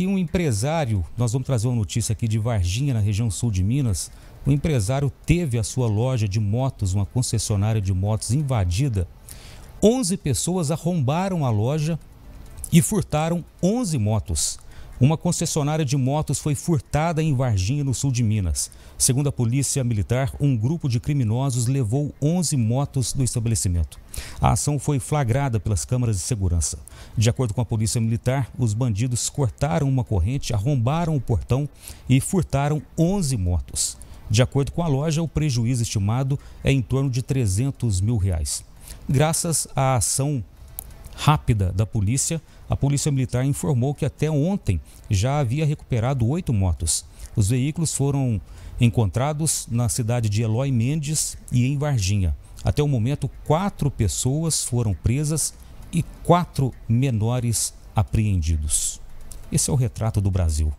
que um empresário, nós vamos trazer uma notícia aqui de Varginha, na região sul de Minas, o um empresário teve a sua loja de motos, uma concessionária de motos invadida. 11 pessoas arrombaram a loja e furtaram 11 motos. Uma concessionária de motos foi furtada em Varginha, no sul de Minas. Segundo a polícia militar, um grupo de criminosos levou 11 motos do estabelecimento. A ação foi flagrada pelas câmaras de segurança. De acordo com a polícia militar, os bandidos cortaram uma corrente, arrombaram o portão e furtaram 11 motos. De acordo com a loja, o prejuízo estimado é em torno de 300 mil reais. Graças à ação rápida da polícia, a Polícia Militar informou que até ontem já havia recuperado oito motos. Os veículos foram encontrados na cidade de Eloy Mendes e em Varginha. Até o momento, quatro pessoas foram presas e quatro menores apreendidos. Esse é o retrato do Brasil.